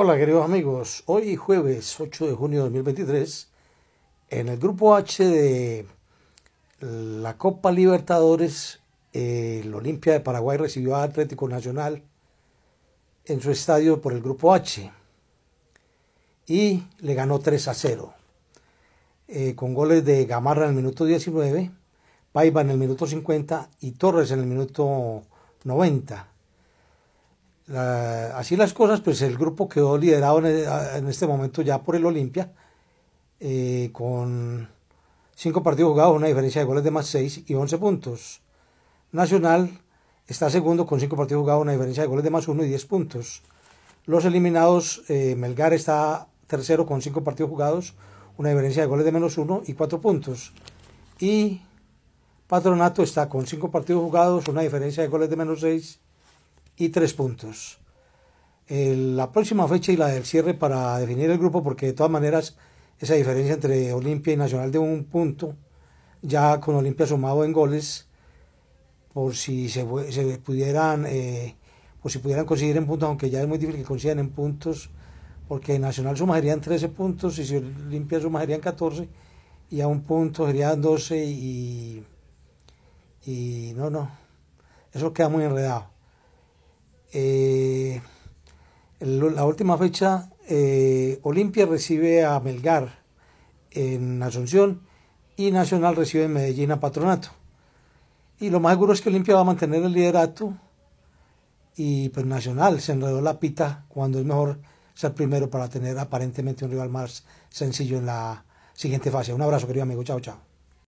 Hola queridos amigos, hoy jueves 8 de junio de 2023, en el grupo H de la Copa Libertadores, el Olimpia de Paraguay recibió a Atlético Nacional en su estadio por el grupo H y le ganó 3 a 0, eh, con goles de Gamarra en el minuto 19, Paiva en el minuto 50 y Torres en el minuto 90 así las cosas, pues el grupo quedó liderado en, este momento ya por el Olimpia, eh, con cinco partidos jugados, una diferencia de goles de más 6 y 11 puntos. Nacional está segundo con cinco partidos jugados, una diferencia de goles de más 1 y 10 puntos. Los eliminados, eh, Melgar está tercero con cinco partidos jugados, una diferencia de goles de menos 1 y 4 puntos. Y Patronato está con cinco partidos jugados, una diferencia de goles de menos 6 y tres puntos. la próxima fecha y la del cierre para definir el grupo, porque de todas maneras esa diferencia entre Olimpia y Nacional de un punto, ya con Olimpia sumado en goles, por si se, pudieran, eh, por si pudieran conseguir en puntos, aunque ya es muy difícil que consigan en puntos, porque Nacional sumarían 13 puntos y si Olimpia sumaría en 14 y a un punto serían 12 y, y no, no, eso queda muy enredado. Eh, la última fecha, eh, Olimpia recibe a Melgar en Asunción y Nacional recibe en Medellín a Patronato. Y lo más seguro es que Olimpia va a mantener el liderato y pues Nacional se enredó la pita cuando es mejor ser primero para tener aparentemente un rival más sencillo en la siguiente fase. Un abrazo querido amigo, chao chao.